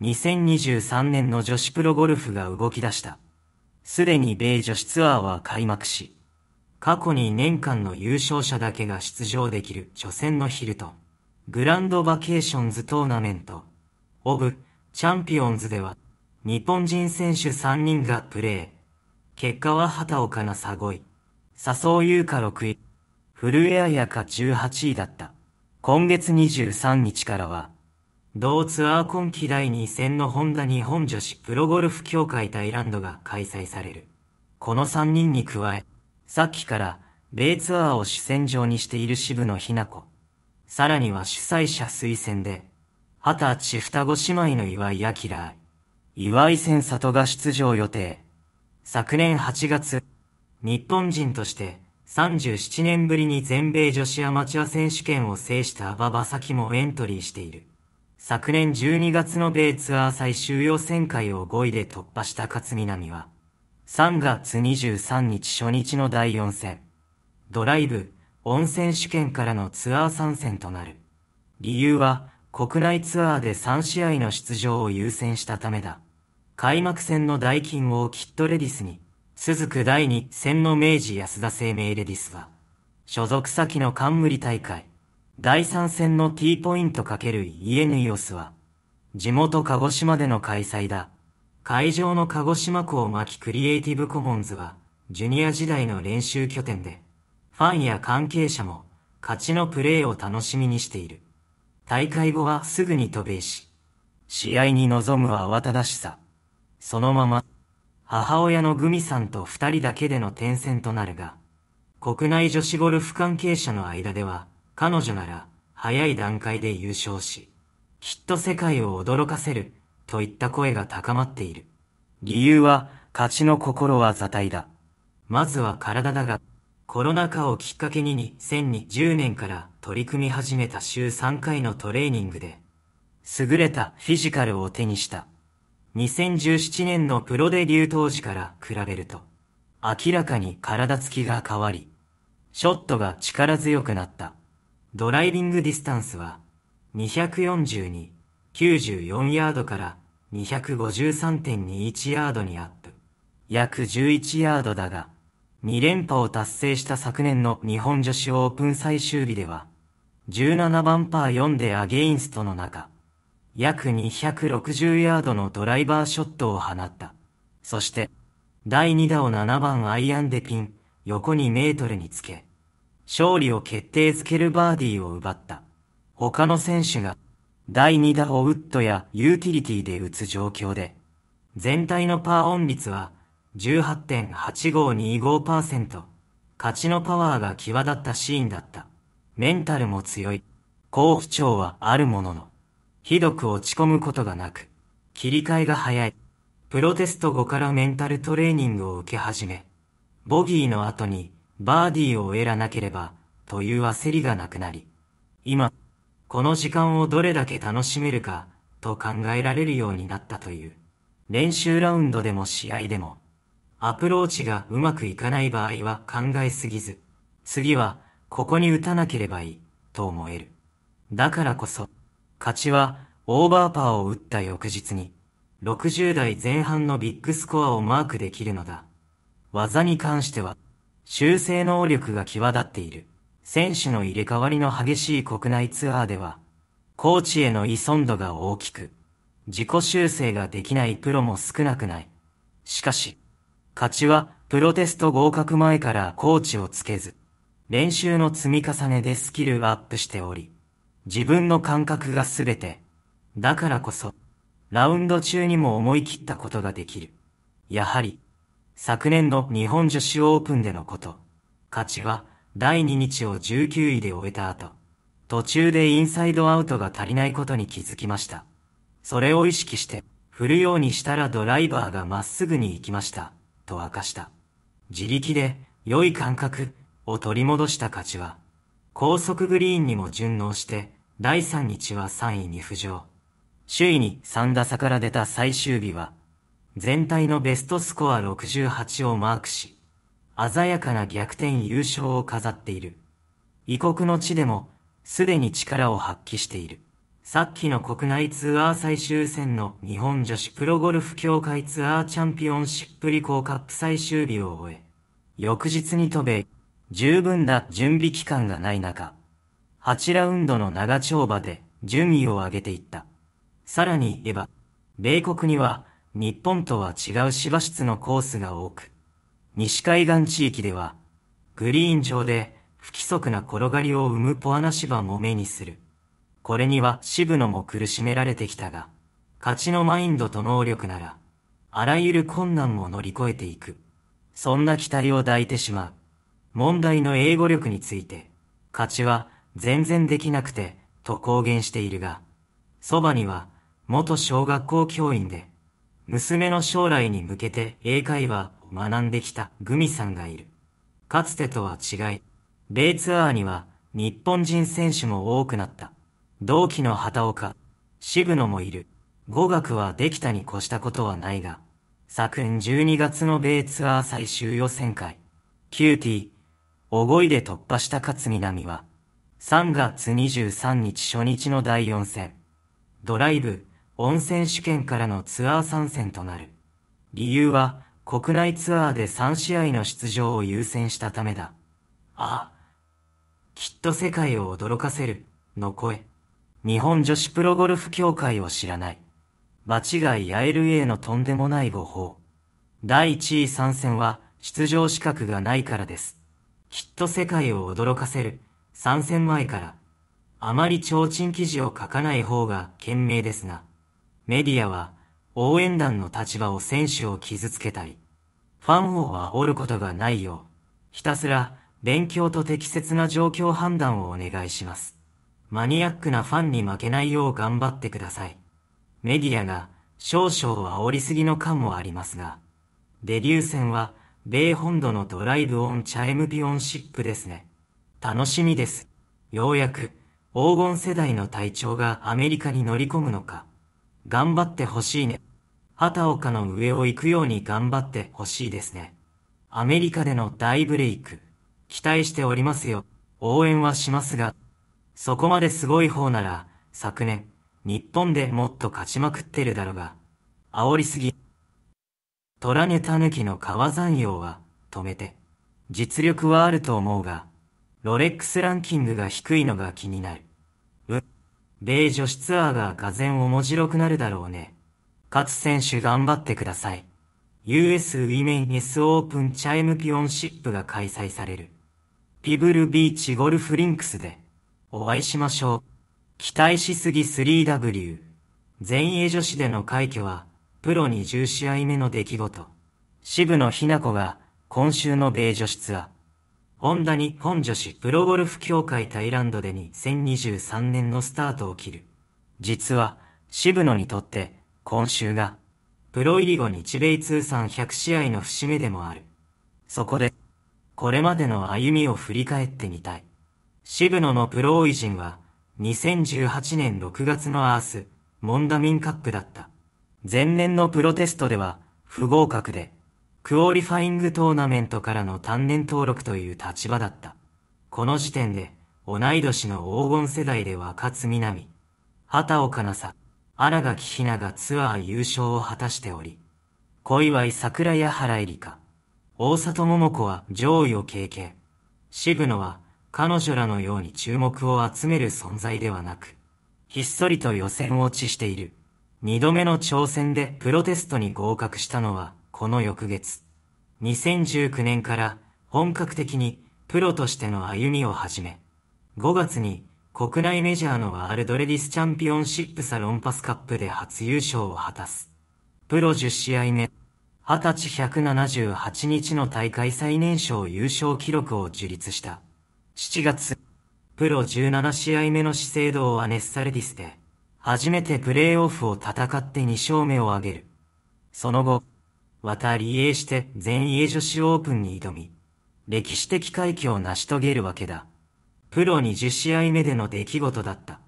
2023年の女子プロゴルフが動き出した。すでに米女子ツアーは開幕し、過去に年間の優勝者だけが出場できる初戦のヒルト、グランドバケーションズトーナメント、オブ、チャンピオンズでは、日本人選手3人がプレー。結果は畑岡奈佐5位、笹生優香6位、古江彩香18位だった。今月23日からは、同ツアー今季第2戦のホンダ日本女子プロゴルフ協会タイランドが開催される。この3人に加え、さっきから、米ツアーを主戦場にしている渋野ひな子。さらには主催者推薦で、二十歳双子姉妹の岩井明、岩井千里が出場予定。昨年8月、日本人として37年ぶりに全米女子アマチュア選手権を制した馬場咲もエントリーしている。昨年12月の米ツアー最終予選会を5位で突破した勝みなみは、3月23日初日の第4戦、ドライブ、温泉主権からのツアー参戦となる。理由は、国内ツアーで3試合の出場を優先したためだ。開幕戦の代金をキットレディスに、続く第2戦の明治安田生命レディスは、所属先の冠大会、第3戦の T ポイント ×ENEOS は、地元鹿児島での開催だ。会場の鹿児島港巻クリエイティブコモンズは、ジュニア時代の練習拠点で、ファンや関係者も、勝ちのプレーを楽しみにしている。大会後はすぐに渡米し、試合に臨む慌ただしさ。そのまま、母親のグミさんと二人だけでの転戦となるが、国内女子ゴルフ関係者の間では、彼女なら早い段階で優勝し、きっと世界を驚かせるといった声が高まっている。理由は勝ちの心は座体だ。まずは体だが、コロナ禍をきっかけに2020年から取り組み始めた週3回のトレーニングで、優れたフィジカルを手にした。2017年のプロデビュー当時から比べると、明らかに体つきが変わり、ショットが力強くなった。ドライビングディスタンスは242、94ヤードから253.21ヤードにアップ。約11ヤードだが、2連覇を達成した昨年の日本女子オープン最終日では、17番パー4でアゲインストの中、約260ヤードのドライバーショットを放った。そして、第2打を7番アイアンでピン、横2メートルにつけ、勝利を決定づけるバーディーを奪った。他の選手が第2打をウッドやユーティリティで打つ状況で、全体のパーオン率は18.8525%。勝ちのパワーが際立ったシーンだった。メンタルも強い。好不調はあるものの、ひどく落ち込むことがなく、切り替えが早い。プロテスト後からメンタルトレーニングを受け始め、ボギーの後にバーディーを得らなければ、という焦りがなくなり、今、この時間をどれだけ楽しめるか、と考えられるようになったという。練習ラウンドでも試合でも、アプローチがうまくいかない場合は考えすぎず、次は、ここに打たなければいい、と思える。だからこそ、勝ちは、オーバーパーを打った翌日に、60代前半のビッグスコアをマークできるのだ。技に関しては、修正能力が際立っている。選手の入れ替わりの激しい国内ツアーでは、コーチへの依存度が大きく、自己修正ができないプロも少なくない。しかし、勝ちはプロテスト合格前からコーチをつけず、練習の積み重ねでスキルアップしており、自分の感覚が全て。だからこそ、ラウンド中にも思い切ったことができる。やはり、昨年の日本女子オープンでのこと。勝ちは、第2日を19位で終えた後、途中でインサイドアウトが足りないことに気づきました。それを意識して、振るようにしたらドライバーがまっすぐに行きました、と明かした。自力で、良い感覚、を取り戻した勝ちは、高速グリーンにも順応して、第3日は3位に浮上。首位に3打差から出た最終日は、全体のベストスコア68をマークし、鮮やかな逆転優勝を飾っている。異国の地でも、すでに力を発揮している。さっきの国内ツアー最終戦の日本女子プロゴルフ協会ツアーチャンピオンシップリコーカップ最終日を終え、翌日に飛べ、十分な準備期間がない中、8ラウンドの長丁場で順位を上げていった。さらに言えば、米国には日本とは違う芝室のコースが多く、西海岸地域では、グリーン上で不規則な転がりを生むポアナ芝も目にする。これには渋野も苦しめられてきたが、勝ちのマインドと能力なら、あらゆる困難も乗り越えていく。そんな期待を抱いてしまう。問題の英語力について、勝ちは全然できなくて、と公言しているが、そばには、元小学校教員で、娘の将来に向けて英会話を学んできたグミさんがいる。かつてとは違い、米ツアーには日本人選手も多くなった。同期の畑岡、渋野もいる。語学はできたに越したことはないが、昨年12月の米ツアー最終予選会、キューティー、おごいで突破した勝みなみは、3月23日初日の第4戦、ドライブ、温泉主権からのツアー参戦となる。理由は、国内ツアーで3試合の出場を優先したためだ。ああ。きっと世界を驚かせる、の声。日本女子プロゴルフ協会を知らない。場違い ILA のとんでもない誤報。第1位参戦は、出場資格がないからです。きっと世界を驚かせる、参戦前から。あまり提灯記事を書かない方が賢明ですが。メディアは、応援団の立場を選手を傷つけたり、ファンを煽ることがないよう、ひたすら、勉強と適切な状況判断をお願いします。マニアックなファンに負けないよう頑張ってください。メディアが、少々煽りすぎの感もありますが、デビュー戦は、米本土のドライブオンチャイムピオンシップですね。楽しみです。ようやく、黄金世代の隊長がアメリカに乗り込むのか。頑張ってほしいね。畑岡の上を行くように頑張ってほしいですね。アメリカでの大ブレイク、期待しておりますよ。応援はしますが、そこまですごい方なら、昨年、日本でもっと勝ちまくってるだろうが、煽りすぎ。虎ネタ抜きの川山陽は、止めて。実力はあると思うが、ロレックスランキングが低いのが気になる。米女子ツアーが俄然面白くなるだろうね。勝選手頑張ってください。US ウィメン S オープンチャイムピオンシップが開催される。ピブルビーチゴルフリンクスでお会いしましょう。期待しすぎ 3W。全英女子での快挙は、プロ20試合目の出来事。渋野ひな子が今週の米女子ツアー。ホンダ日本女子プロゴルフ協会タイランドで2023年のスタートを切る。実は、渋野にとって、今週が、プロ入り後日米通算100試合の節目でもある。そこで、これまでの歩みを振り返ってみたい。渋野のプロ偉人は、2018年6月のアース、モンダミンカップだった。前年のプロテストでは、不合格で、クオリファイングトーナメントからの単年登録という立場だった。この時点で、同い年の黄金世代で若津みなみ、畑岡奈紗、荒垣ひながツアー優勝を果たしており、小祝桜や原入香、大里桃子は上位を経験。渋野は彼女らのように注目を集める存在ではなく、ひっそりと予選落ちしている。二度目の挑戦でプロテストに合格したのは、この翌月、2019年から本格的にプロとしての歩みを始め、5月に国内メジャーのワールドレディスチャンピオンシップサロンパスカップで初優勝を果たす。プロ10試合目、20歳178日の大会最年少優勝記録を樹立した。7月、プロ17試合目の資生堂はネッサレディスで、初めてプレーオフを戦って2勝目を挙げる。その後、渡り英して全英女子オープンに挑み、歴史的快挙を成し遂げるわけだ。プロ20試合目での出来事だった。